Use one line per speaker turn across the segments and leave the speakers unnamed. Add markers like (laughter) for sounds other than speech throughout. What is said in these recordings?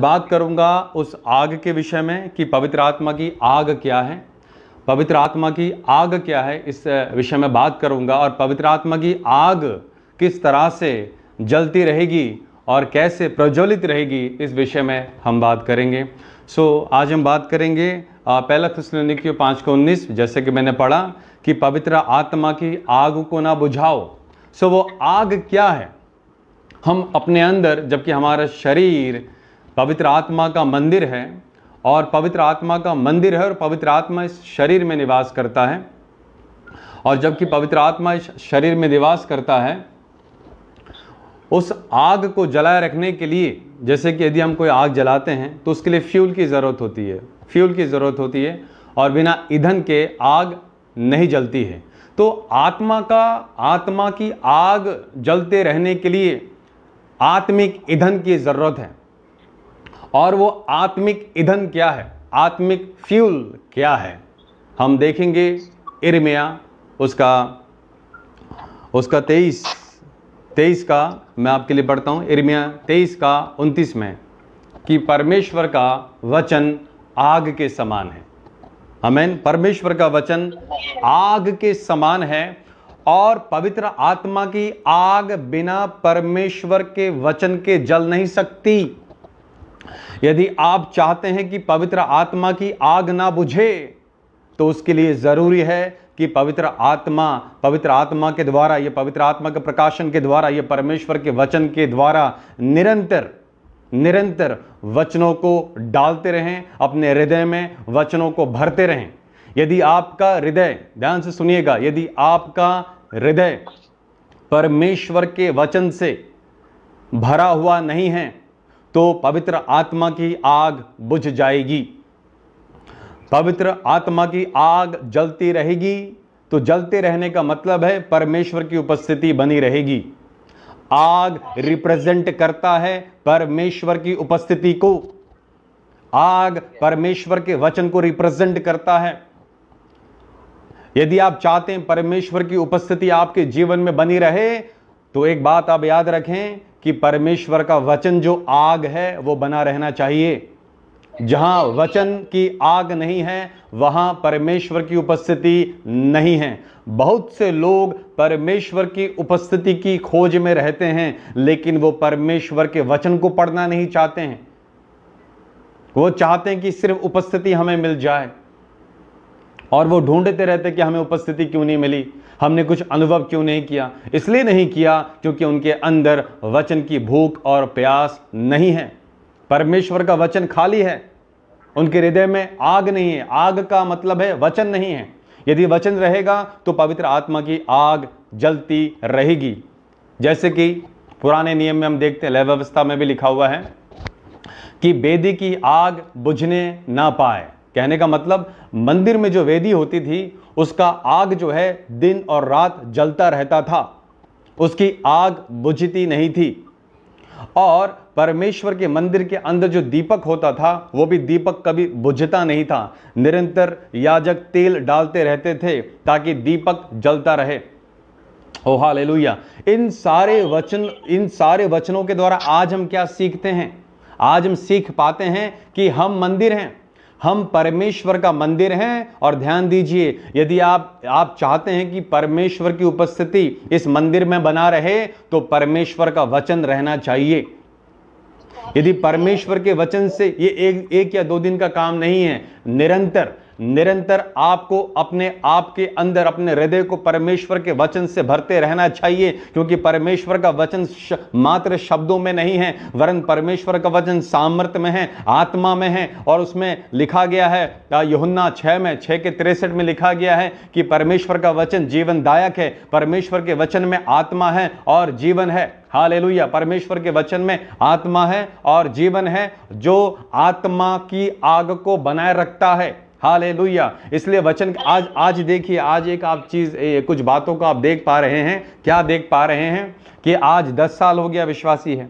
बात करूंगा उस आग के विषय में कि पवित्र आत्मा की आग क्या है पवित्र आत्मा की आग क्या है इस विषय में बात करूंगा और पवित्र आत्मा की आग किस तरह से जलती रहेगी और कैसे प्रज्वलित रहेगी इस विषय में हम बात करेंगे सो so, आज हम बात करेंगे पहला थसलनिकियो पाँच को उन्नीस जैसे कि मैंने पढ़ा कि पवित्र आत्मा की आग को ना बुझाओ सो so, वो आग क्या है हम अपने अंदर जबकि हमारा शरीर पवित्र आत्मा का मंदिर है और पवित्र आत्मा का मंदिर है और पवित्र आत्मा इस शरीर में निवास करता है और जबकि पवित्र आत्मा इस शरीर में निवास करता है उस आग को जलाए रखने के लिए जैसे कि यदि हम कोई आग जलाते हैं तो उसके लिए फ्यूल की ज़रूरत होती है फ्यूल की ज़रूरत होती है और बिना ईंधन के आग नहीं जलती है तो आत्मा का आत्मा की आग जलते रहने के लिए आत्मिक ईंधन की ज़रूरत है और वो आत्मिक ईंधन क्या है आत्मिक फ्यूल क्या है हम देखेंगे इर्मिया उसका उसका तेईस तेईस का मैं आपके लिए पढ़ता हूँ इर्मिया तेईस का उनतीस में कि परमेश्वर का वचन आग के समान है हमें परमेश्वर का वचन आग के समान है और पवित्र आत्मा की आग बिना परमेश्वर के वचन के जल नहीं सकती यदि आप चाहते हैं कि पवित्र आत्मा की आग ना बुझे तो उसके लिए ज़रूरी है कि पवित्र आत्मा पवित्र आत्मा के द्वारा यह पवित्र आत्मा के प्रकाशन के द्वारा यह परमेश्वर के वचन के द्वारा निरंतर निरंतर वचनों को डालते रहें अपने हृदय में वचनों को भरते रहें यदि आपका हृदय ध्यान से सुनिएगा यदि आपका हृदय परमेश्वर के वचन से भरा हुआ नहीं है तो पवित्र आत्मा की आग बुझ जाएगी पवित्र आत्मा की आग जलती रहेगी तो जलते रहने का मतलब है परमेश्वर की उपस्थिति बनी रहेगी आग रिप्रेजेंट करता है परमेश्वर की उपस्थिति को आग परमेश्वर के वचन को रिप्रेजेंट करता है यदि आप चाहते हैं परमेश्वर की उपस्थिति आपके जीवन में बनी रहे तो एक बात आप याद रखें कि परमेश्वर का वचन जो आग है वो बना रहना चाहिए जहां वचन की आग नहीं है वहां परमेश्वर की उपस्थिति नहीं है बहुत से लोग परमेश्वर की उपस्थिति की खोज में रहते हैं लेकिन वो परमेश्वर के वचन को पढ़ना नहीं चाहते हैं वो चाहते हैं कि सिर्फ उपस्थिति हमें मिल जाए और वो ढूंढते रहते कि हमें उपस्थिति क्यों नहीं मिली हमने कुछ अनुभव क्यों नहीं किया इसलिए नहीं किया क्योंकि उनके अंदर वचन की भूख और प्यास नहीं है परमेश्वर का वचन खाली है उनके हृदय में आग नहीं है आग का मतलब है वचन नहीं है यदि वचन रहेगा तो पवित्र आत्मा की आग जलती रहेगी जैसे कि पुराने नियम में हम देखते हैं लय व्यवस्था में भी लिखा हुआ है कि बेदी की आग बुझने ना पाए कहने का मतलब मंदिर में जो वेदी होती थी उसका आग जो है दिन और रात जलता रहता था उसकी आग बुझती नहीं थी और परमेश्वर के मंदिर के अंदर जो दीपक होता था वो भी दीपक कभी बुझता नहीं था निरंतर याजक तेल डालते रहते थे ताकि दीपक जलता रहे ओ हालेलुया इन सारे वचन इन सारे वचनों के द्वारा आज हम क्या सीखते हैं आज हम सीख पाते हैं कि हम मंदिर हैं हम परमेश्वर का मंदिर हैं और ध्यान दीजिए यदि आप आप चाहते हैं कि परमेश्वर की उपस्थिति इस मंदिर में बना रहे तो परमेश्वर का वचन रहना चाहिए यदि परमेश्वर के वचन से ये एक एक या दो दिन का काम नहीं है निरंतर निरंतर आपको अपने आप के अंदर अपने हृदय को परमेश्वर के वचन से भरते रहना चाहिए क्योंकि परमेश्वर का वचन श, मात्र शब्दों में नहीं है वरन परमेश्वर का वचन सामर्थ्य में है आत्मा में है और उसमें लिखा गया है युना छः में छः के तिरसठ में लिखा गया है कि परमेश्वर का वचन जीवनदायक है परमेश्वर के वचन में आत्मा है और जीवन है हालेलुया परमेश्वर के वचन में आत्मा है और जीवन है जो आत्मा की आग को बनाए रखता है हाल इसलिए वचन आज आज देखिए आज एक आप चीज़ कुछ बातों को आप देख पा रहे हैं क्या देख पा रहे हैं कि आज दस साल हो गया विश्वासी है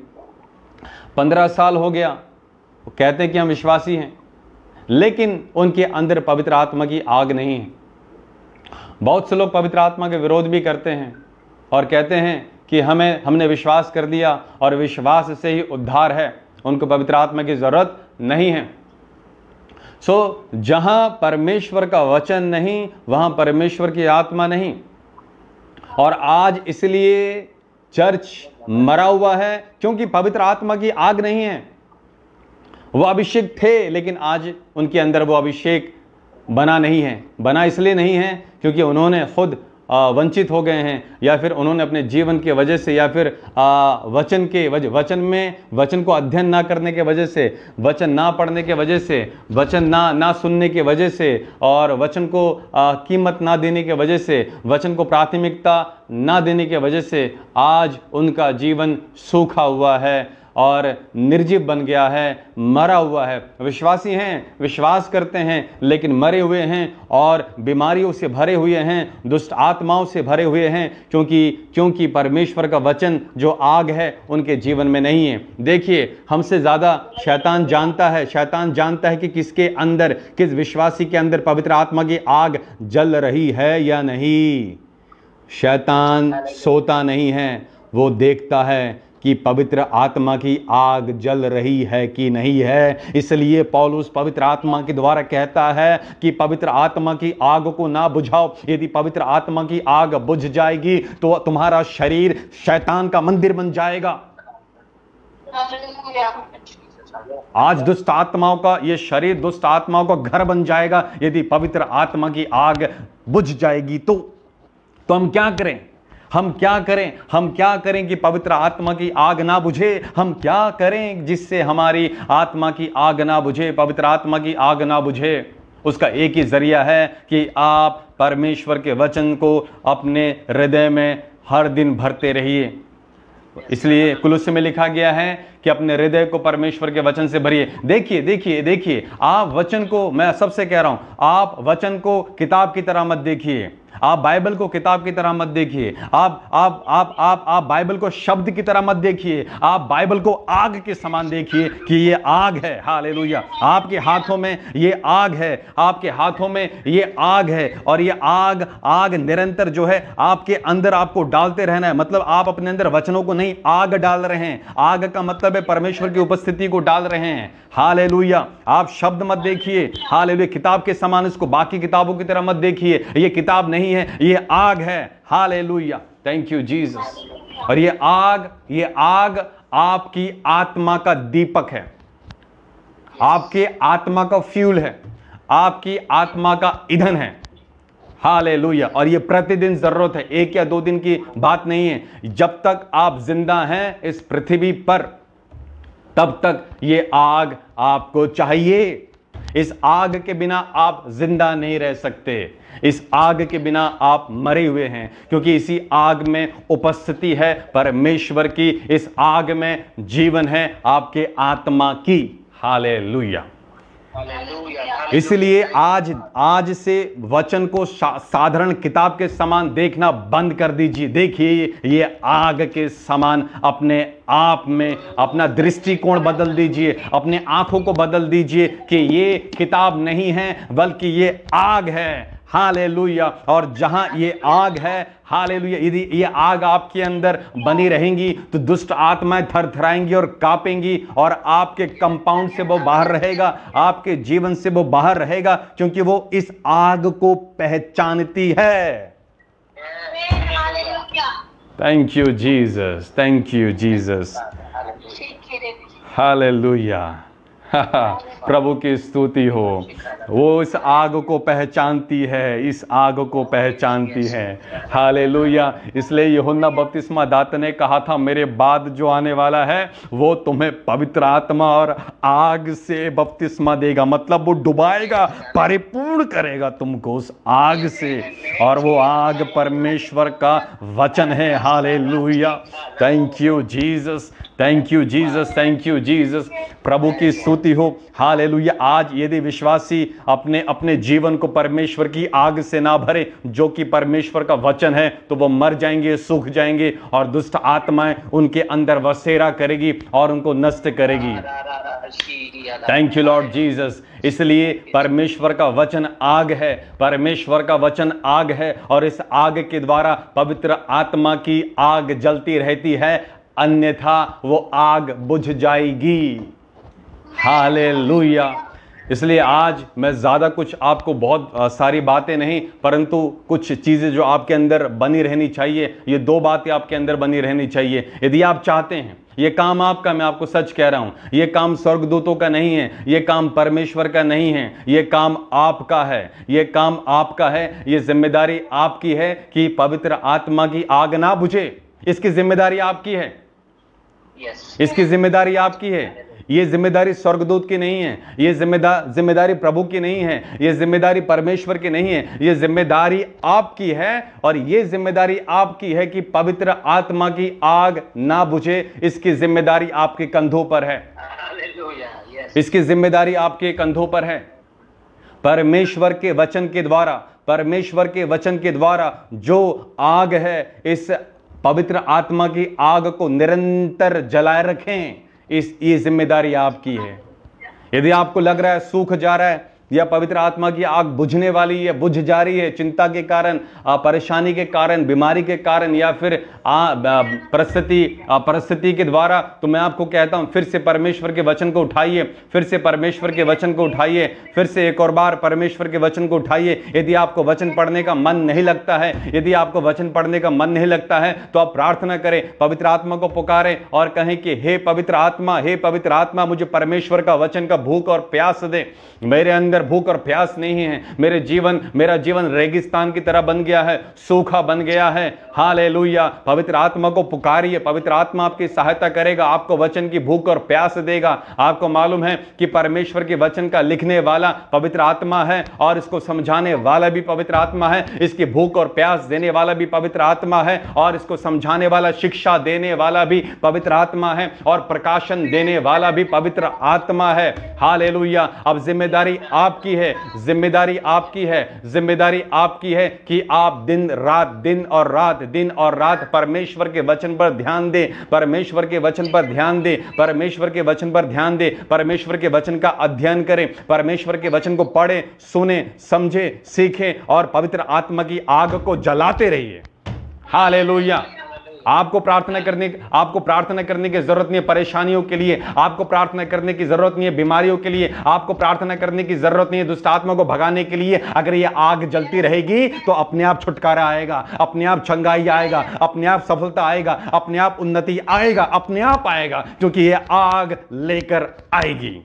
पंद्रह साल हो गया वो कहते कि हम विश्वासी हैं लेकिन उनके अंदर पवित्र आत्मा की आग नहीं है बहुत से लोग पवित्र आत्मा के विरोध भी करते हैं और कहते हैं कि हमें हमने विश्वास कर दिया और विश्वास से ही उद्धार है उनको पवित्र आत्मा की ज़रूरत नहीं है सो जहां परमेश्वर का वचन नहीं वहां परमेश्वर की आत्मा नहीं और आज इसलिए चर्च मरा हुआ है क्योंकि पवित्र आत्मा की आग नहीं है वो अभिषेक थे लेकिन आज उनके अंदर वो अभिषेक बना नहीं है बना इसलिए नहीं है क्योंकि उन्होंने खुद वंचित हो गए हैं या फिर उन्होंने अपने जीवन के वजह से या फिर वचन के वजह वचन में वचन को अध्ययन ना करने के वजह से वचन ना पढ़ने के वजह से वचन ना ना सुनने की वजह से और वचन को कीमत ना देने के वजह से वचन को प्राथमिकता ना देने के वजह से आज उनका जीवन सूखा हुआ है और निर्जीव बन गया है मरा हुआ है विश्वासी हैं विश्वास करते हैं लेकिन मरे हुए हैं और बीमारियों से भरे हुए हैं दुष्ट आत्माओं से भरे हुए हैं क्योंकि क्योंकि परमेश्वर का वचन जो आग है उनके जीवन में नहीं है देखिए हमसे ज़्यादा शैतान जानता है शैतान जानता है कि किसके अंदर किस विश्वासी के अंदर पवित्र आत्मा की आग जल रही है या नहीं शैतान सोता नहीं है वो देखता है कि पवित्र आत्मा की आग जल रही है कि नहीं है इसलिए पौलुस पवित्र आत्मा के द्वारा कहता है कि पवित्र आत्मा की आग को ना बुझाओ यदि पवित्र आत्मा की आग बुझ जाएगी तो तुम्हारा शरीर शैतान का मंदिर बन जाएगा आज दुष्ट आत्माओं का यह शरीर दुष्ट आत्माओं का घर बन जाएगा यदि पवित्र आत्मा की आग बुझ जाएगी तो तो हम क्या करें हम क्या करें हम क्या करें कि पवित्र आत्मा की आग ना बुझे हम क्या करें जिससे हमारी आत्मा की आग ना बुझे पवित्र आत्मा की आग ना बुझे उसका एक ही जरिया है कि आप परमेश्वर के वचन को अपने हृदय में हर दिन भरते रहिए इसलिए कुलुस में लिखा गया है कि अपने हृदय को परमेश्वर के वचन से भरिए देखिए देखिए देखिए आप वचन को मैं सबसे कह रहा हूं आप वचन को किताब की तरह मत देखिए आप बाइबल को किताब की तरह मत देखिए आप आप आप आप आप बाइबल को शब्द की तरह मत देखिए आप बाइबल को आग के समान देखिए कि ये आग है हालेलुया आपके हाथों में ये आग है आपके हाथों में ये आग है और ये आग आग निरंतर जो है आपके अंदर आपको डालते रहना है मतलब आप अपने अंदर वचनों को नहीं आग डाल रहे हैं आग का मतलब मतलब है परमेश्वर की उपस्थिति को डाल रहे हैं हाल आप शब्द मत देखिए हाल किताब के समान इसको बाकी किताबों की तरह मत देखिए ये किताब नहीं है ये आग है हाल थैंक यू जीसस और ये आग ये आग आपकी आत्मा का दीपक है आपके आत्मा का फ्यूल है आपकी आत्मा का ईंधन है हाल लोहिया और ये प्रतिदिन ज़रूरत है एक या दो दिन की बात नहीं है जब तक आप जिंदा हैं इस पृथ्वी पर तब तक ये आग आपको चाहिए इस आग के बिना आप जिंदा नहीं रह सकते इस आग के बिना आप मरे हुए हैं क्योंकि इसी आग में उपस्थिति है परमेश्वर की इस आग में जीवन है आपके आत्मा की हाले लुया इसलिए आज आज से वचन को साधारण किताब के समान देखना बंद कर दीजिए देखिए ये आग के समान अपने आप में अपना दृष्टिकोण बदल दीजिए अपने आंखों को बदल दीजिए कि ये किताब नहीं है बल्कि ये आग है हालेलुया और जहां ये आग है हालेलुया यदि ये आग आपके अंदर बनी रहेंगी तो दुष्ट आत्माएं थर थराएंगी और कापेंगी और आपके कंपाउंड से वो बाहर रहेगा आपके जीवन से वो बाहर रहेगा क्योंकि वो इस आग को पहचानती है thank you Jesus thank you Jesus hallelujah (laughs) प्रभु की स्तुति हो वो इस आग को पहचानती है इस आग को पहचानती है हाले इसलिए यहुन्ना बपतिस्मा दात ने कहा था मेरे बाद जो आने वाला है वो तुम्हें पवित्र आत्मा और आग से बपतिस्मा देगा मतलब वो डुबाएगा परिपूर्ण करेगा तुमको उस आग से और वो आग परमेश्वर का वचन है हाले thank you Jesus thank you Jesus thank you Jesus प्रभु की स्तुति होती हो हाल आज यदि विश्वासी अपने अपने जीवन को परमेश्वर की आग से ना भरे जो कि परमेश्वर का वचन है तो वो मर जाएंगे सूख जाएंगे और दुष्ट आत्माएं उनके अंदर वसेरा करेगी और उनको नष्ट करेगी थैंक यू लॉर्ड जीसस इसलिए परमेश्वर का वचन आग है परमेश्वर का वचन आग है और इस आग के द्वारा पवित्र आत्मा की आग जलती रहती है अन्यथा वो आग बुझ जाएगी हाले इसलिए आज मैं ज़्यादा कुछ आपको बहुत सारी बातें नहीं परंतु कुछ चीज़ें जो आपके अंदर बनी रहनी चाहिए ये दो बातें आपके अंदर बनी रहनी चाहिए यदि आप चाहते हैं ये काम आपका मैं आपको सच कह रहा हूँ ये काम स्वर्गदूतों का नहीं है ये काम परमेश्वर का नहीं है ये काम आपका है ये काम आपका है ये जिम्मेदारी आपकी है कि पवित्र आत्मा की आग ना बुझे इसकी जिम्मेदारी आपकी है yes. इसकी जिम्मेदारी आपकी है ये जिम्मेदारी स्वर्गदूत की नहीं है ये जिम्मेदार जिम्मेदारी प्रभु की नहीं है ये जिम्मेदारी परमेश्वर की नहीं है ये जिम्मेदारी आपकी है और ये जिम्मेदारी आपकी है कि पवित्र आत्मा की आग ना बुझे इसकी जिम्मेदारी आपके कंधों पर है इसकी जिम्मेदारी आपके कंधों पर है परमेश्वर के वचन के द्वारा परमेश्वर के वचन के द्वारा जो आग है इस पवित्र आत्मा की आग को निरंतर जलाए रखें इस ये जिम्मेदारी आपकी है यदि आपको लग रहा है सूख जा रहा है या पवित्र आत्मा की आग बुझने वाली है बुझ जा रही है चिंता के कारण परेशानी के कारण बीमारी के कारण या फिर परिस्थिति परिस्थिति के द्वारा तो मैं आपको कहता हूं फिर से परमेश्वर के वचन को उठाइए फिर से परमेश्वर के वचन को उठाइए फिर से एक और बार परमेश्वर के वचन को उठाइए यदि आपको वचन पढ़ने का मन नहीं लगता है यदि आपको वचन पढ़ने का मन नहीं लगता है तो आप प्रार्थना करें पवित्र आत्मा को पुकारें और कहें कि हे पवित्र आत्मा हे पवित्र आत्मा मुझे परमेश्वर का वचन का भूख और प्यास दे मेरे अंदर अंदर भूख और प्यास नहीं है मेरे जीवन मेरा जीवन रेगिस्तान की तरह बन गया है सूखा बन गया है हाल पवित्र आत्मा को पुकारिए पवित्र आत्मा आपकी सहायता करेगा आपको वचन की भूख और प्यास देगा आपको मालूम है कि परमेश्वर के वचन का लिखने वाला पवित्र आत्मा है और इसको समझाने वाला भी पवित्र आत्मा है इसकी भूख और प्यास देने वाला भी पवित्र आत्मा है और इसको समझाने वाला शिक्षा देने वाला भी पवित्र आत्मा है और प्रकाशन देने वाला भी पवित्र आत्मा है हाल अब जिम्मेदारी आप आपकी है जिम्मेदारी आपकी है जिम्मेदारी आपकी है कि आप दिन रात दिन और रात दिन और रात परमेश्वर के वचन पर ध्यान दें परमेश्वर के वचन पर ध्यान दें परमेश्वर के वचन पर ध्यान दें परमेश्वर के वचन का अध्ययन करें परमेश्वर के वचन को पढ़ें सुने समझें सीखें और पवित्र आत्मा की आग को जलाते रहिए हालेलुया आपको प्रार्थना करने आपको प्रार्थना करने की जरूरत नहीं है परेशानियों के लिए आपको प्रार्थना करने की जरूरत नहीं है बीमारियों के लिए आपको प्रार्थना करने की जरूरत नहीं है दुष्ट आत्मा को भगाने के लिए अगर ये आग जलती रहेगी तो अपने आप छुटकारा आएगा अपने आप चंगाई आएगा अपने आप सफलता आएगा अपने आप उन्नति आएगा अपने आप आएगा क्योंकि ये आग लेकर आएगी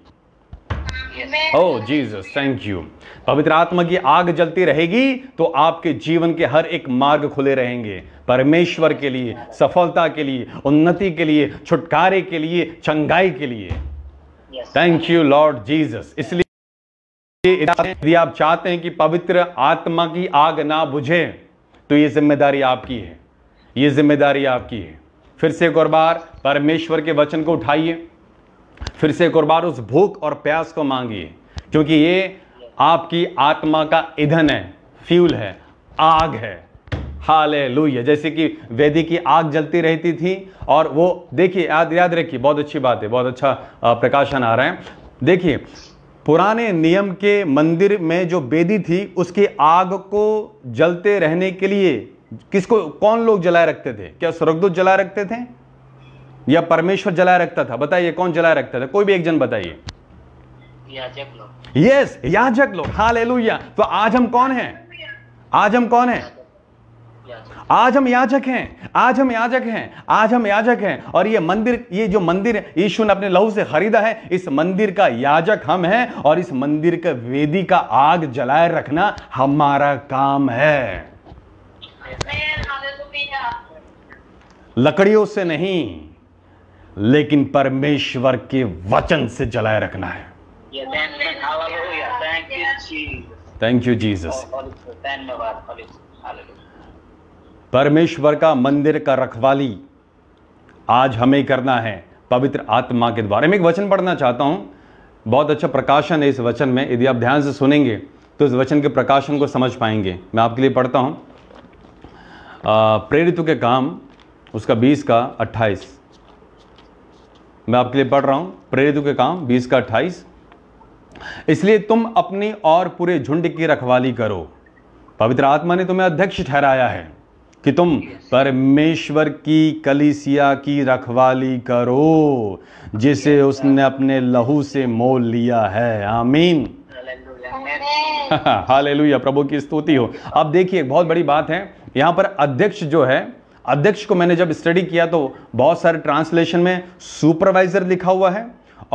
ओ जीसस थैंक यू पवित्र आत्मा की आग जलती रहेगी तो आपके जीवन के हर एक मार्ग खुले रहेंगे परमेश्वर के लिए सफलता के लिए उन्नति के लिए छुटकारे के लिए चंगाई के लिए थैंक यू लॉर्ड जीसस इसलिए यदि आप चाहते हैं कि पवित्र आत्मा की आग ना बुझे तो ये जिम्मेदारी आपकी है ये जिम्मेदारी आपकी है फिर से एक और बार परमेश्वर के वचन को उठाइए फिर से एक और बार उस भूख और प्यास को मांगिए क्योंकि ये आपकी आत्मा का ईंधन है फ्यूल है आग है हाले लुया जैसे कि वेदी की आग जलती रहती थी और वो देखिए याद याद रखिए बहुत अच्छी बात है बहुत अच्छा प्रकाशन आ रहा है देखिए पुराने नियम के मंदिर में जो वेदी थी उसकी आग को जलते रहने के लिए किसको कौन लोग जलाए रखते थे क्या स्वर्गदूत जलाए रखते थे या परमेश्वर जलाया रखता था बताइए कौन जलाया रखता था कोई भी एक जन बताइए याजक लोग यस ले याजक लोग तो आज हम कौन हैं आज हम कौन हैं आज हम याजक हैं आज हम याजक हैं आज हम याजक हैं और ये मंदिर ये जो मंदिर यीशु ने अपने लहू से खरीदा है इस मंदिर का याजक हम हैं और इस मंदिर के वेदी का आग जलाए रखना हमारा काम है लकड़ियों से नहीं लेकिन परमेश्वर के वचन से जलाए रखना है
थैंक यू जीसस
परमेश्वर का मंदिर का रखवाली आज हमें करना है पवित्र आत्मा के द्वारा मैं एक वचन पढ़ना चाहता हूं बहुत अच्छा प्रकाशन है इस वचन में यदि आप ध्यान से सुनेंगे तो इस वचन के प्रकाशन को समझ पाएंगे मैं आपके लिए पढ़ता हूं प्रेरित के काम उसका बीस का अट्ठाईस मैं आपके लिए पढ़ रहा हूं प्रेरित के काम बीस का अट्ठाईस इसलिए तुम अपनी और पूरे झुंड की रखवाली करो पवित्र आत्मा ने तुम्हें अध्यक्ष ठहराया है कि तुम परमेश्वर की कलिसिया की रखवाली करो जिसे उसने अपने लहू से मोल लिया है आमीन (laughs) हालेलुया प्रभु की स्तुति हो अब देखिए बहुत बड़ी बात है यहां पर अध्यक्ष जो है अध्यक्ष को मैंने जब स्टडी किया तो बहुत सारे ट्रांसलेशन में सुपरवाइजर लिखा हुआ है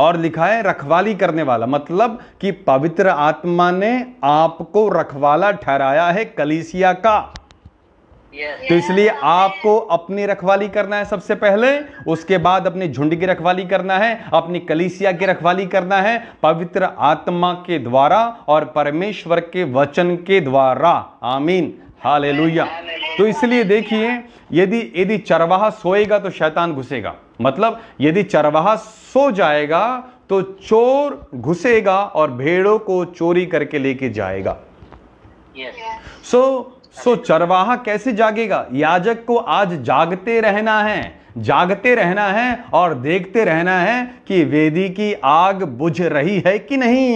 और लिखा है रखवाली करने वाला मतलब कि पवित्र आत्मा ने आपको रखवाला ठहराया है कलीसिया का yes. तो इसलिए आपको अपनी रखवाली करना है सबसे पहले उसके बाद अपने झुंड की रखवाली करना है अपनी कलीसिया की रखवाली करना है पवित्र आत्मा के द्वारा और परमेश्वर के वचन के द्वारा आमीन हाल तो इसलिए देखिए यदि यदि चरवाहा सोएगा तो शैतान घुसेगा मतलब यदि चरवाहा सो जाएगा तो चोर घुसेगा और भेड़ों को चोरी करके लेके जाएगा सो सो चरवाहा कैसे जागेगा याजक को आज जागते रहना है जागते रहना है और देखते रहना है कि वेदी की आग बुझ रही है कि नहीं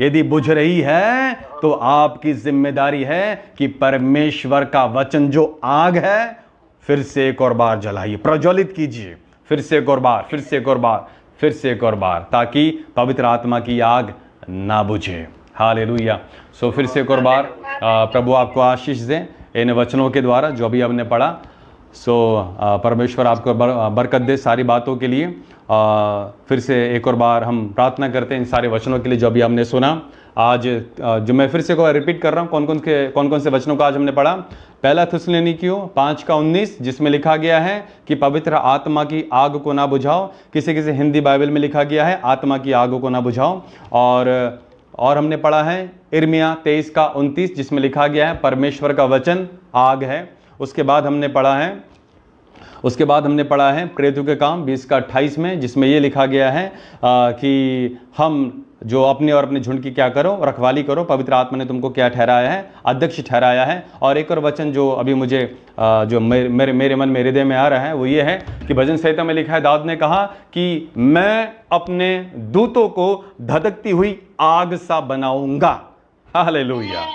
यदि बुझ रही है तो आपकी जिम्मेदारी है कि परमेश्वर का वचन जो आग है फिर से एक और बार जलाइए प्रज्वलित कीजिए फिर से एक और बार फिर से एक और बार फिर से एक और बार ताकि पवित्र आत्मा की आग ना बुझे हाल सो फिर से एक और बार प्रभु आपको आशीष दें इन वचनों के द्वारा जो भी हमने पढ़ा सो परमेश्वर आपको बरकत दे सारी बातों के लिए आ, फिर से एक और बार हम प्रार्थना करते हैं इन सारे वचनों के लिए जो अभी हमने सुना आज जो मैं फिर से को रिपीट कर रहा हूँ कौन कौन के कौन कौन से वचनों का आज हमने पढ़ा पहला थुसलेनी क्यों पाँच का उन्नीस जिसमें लिखा गया है कि पवित्र आत्मा की आग को ना बुझाओ किसी किसी हिंदी बाइबल में लिखा गया है आत्मा की आग को ना बुझाओ और और हमने पढ़ा है इर्मिया तेईस का उनतीस जिसमें लिखा गया है परमेश्वर का वचन आग है उसके बाद हमने पढ़ा है उसके बाद हमने पढ़ा है प्रेतु के काम बीस का अट्ठाईस में जिसमें ये लिखा गया है आ, कि हम जो अपने और अपने झुंड की क्या करो रखवाली करो पवित्र आत्मा ने तुमको क्या ठहराया है अध्यक्ष ठहराया है और एक और वचन जो अभी मुझे जो मेरे मेरे, मेरे मन में हृदय में आ रहा है वो ये है कि भजन संहिता में लिखा है दाऊद ने कहा कि मैं अपने दूतों को धधकती हुई आग सा बनाऊंगा हालेलुया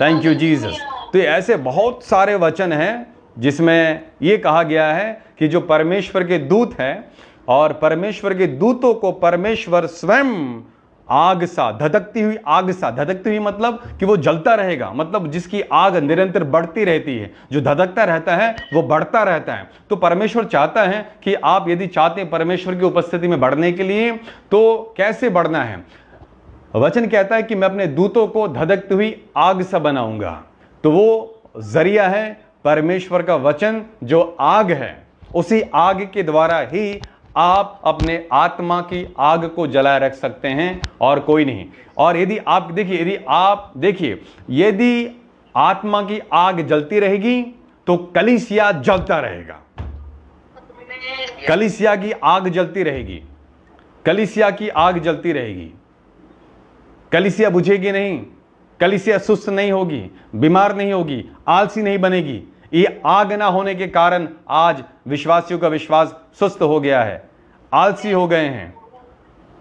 थैंक यू जीजस तो ऐसे बहुत सारे वचन हैं जिसमें ये कहा गया है कि जो परमेश्वर के दूत हैं और परमेश्वर के दूतों को परमेश्वर स्वयं आग सा धधकती हुई आग सा धधकती हुई मतलब कि वो जलता रहेगा मतलब जिसकी आग निरंतर बढ़ती रहती है जो धधकता रहता है वो बढ़ता रहता है तो परमेश्वर चाहता है कि आप यदि चाहते हैं परमेश्वर की उपस्थिति में बढ़ने के लिए तो कैसे बढ़ना है वचन कहता है कि मैं अपने दूतों को धधकती हुई आग सा बनाऊंगा तो वो जरिया है परमेश्वर का वचन जो आग है उसी आग के द्वारा ही आप अपने आत्मा की आग को जलाए रख सकते हैं और कोई नहीं और यदि आप देखिए यदि आप देखिए यदि आत्मा की आग जलती रहेगी तो कलिसिया जलता रहेगा कलिसिया की आग जलती रहेगी कलिसिया की आग जलती रहेगी कलिसिया बुझेगी नहीं कलिसिया सुस्त नहीं होगी बीमार नहीं होगी आलसी नहीं बनेगी ये आग ना होने के कारण आज विश्वासियों का विश्वास सुस्त हो गया है आलसी हो गए हैं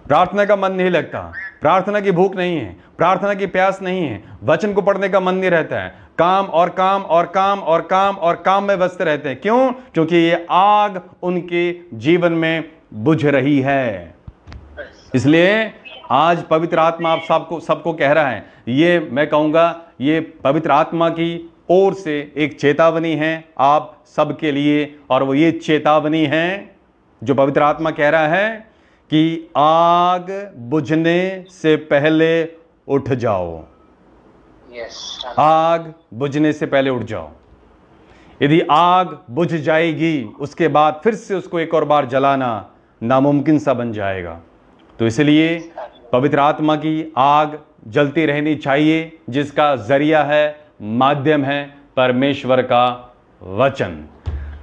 प्रार्थना का मन नहीं लगता प्रार्थना की भूख नहीं है प्रार्थना की प्यास नहीं है वचन को पढ़ने का मन नहीं रहता है काम और काम और काम और काम और काम में व्यस्त रहते हैं क्यों क्योंकि ये आग उनके जीवन में बुझ रही है इसलिए आज पवित्र आत्मा आप सबको सबको कह रहा है ये मैं कहूंगा ये पवित्र आत्मा की ओर से एक चेतावनी है आप सबके लिए और वो ये चेतावनी है जो पवित्र आत्मा कह रहा है कि आग बुझने से पहले उठ जाओ yes, आग बुझने से पहले उठ जाओ यदि आग बुझ जाएगी उसके बाद फिर से उसको एक और बार जलाना नामुमकिन सा बन जाएगा तो इसलिए पवित्र आत्मा की आग जलती रहनी चाहिए जिसका जरिया है माध्यम है परमेश्वर का वचन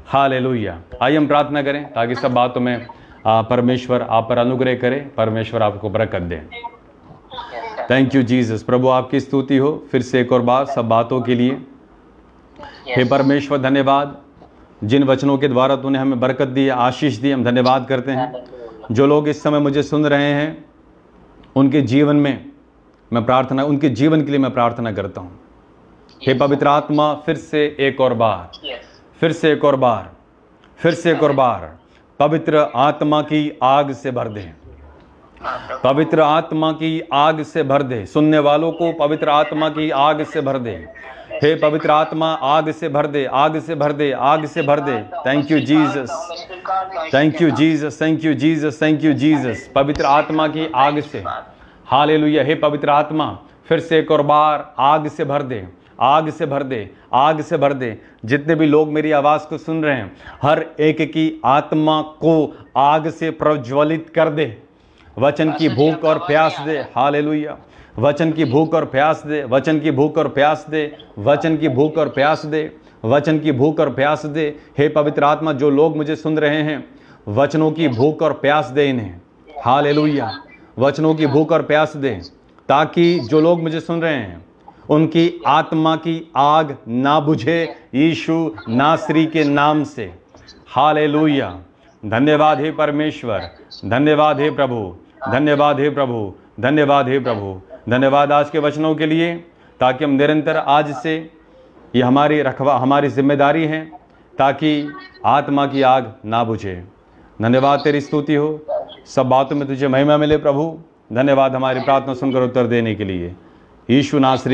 हाल आइए हम प्रार्थना करें ताकि सब बातों में परमेश्वर आप पर अनुग्रह करे परमेश्वर आपको बरकत दे थैंक यू जीसस प्रभु आपकी स्तुति हो फिर से एक और बार सब बातों के लिए हे परमेश्वर धन्यवाद जिन वचनों के द्वारा तूने हमें बरकत दी आशीष दी हम धन्यवाद करते हैं जो लोग इस समय मुझे सुन रहे हैं उनके जीवन में मैं प्रार्थना उनके जीवन के लिए मैं प्रार्थना करता हूँ हे पवित्र आत्मा फिर से एक और बार फिर से एक और बार फिर से एक और बार पवित्र आत्मा की आग से भर दे पवित्र आत्मा की आग से भर दे सुनने वालों को पवित्र आत्मा की आग से भर दे हे पवित्र आत्मा आग से भर दे आग से भर दे आग से भर दे thank you Jesus thank you Jesus thank you Jesus thank you Jesus पवित्र आत्मा की आग से हाल हे पवित्र आत्मा फिर से एक और बार आग से भर दे आग से भर दे आग से भर दे जितने भी लोग मेरी आवाज़ को सुन रहे हैं हर एक की आत्मा को आग से प्रज्वलित कर दे वचन की भूख और प्यास दे हाल वचन की भूख और प्यास दे वचन की भूख और प्यास दे वचन की भूख और प्यास दे वचन की भूख और प्यास दे हे पवित्र आत्मा जो लोग मुझे सुन रहे हैं वचनों की भूख और प्यास दे इन्हें हाल वचनों की भूख और प्यास दे ताकि जो लोग मुझे सुन रहे हैं उनकी आत्मा की आग ना बुझे यीशु नासरी के नाम से हाले धन्यवाद हे परमेश्वर धन्यवाद हे प्रभु धन्यवाद हे प्रभु धन्यवाद हे प्रभु धन्यवाद आज के वचनों के लिए ताकि हम निरंतर आज से ये हमारी रखवा हमारी जिम्मेदारी है ताकि आत्मा की आग ना बुझे धन्यवाद तेरी स्तुति हो सब बातों में तुझे महिमा मिले प्रभु धन्यवाद हमारी प्रार्थना सुनकर उत्तर देने के लिए यीशु नासरी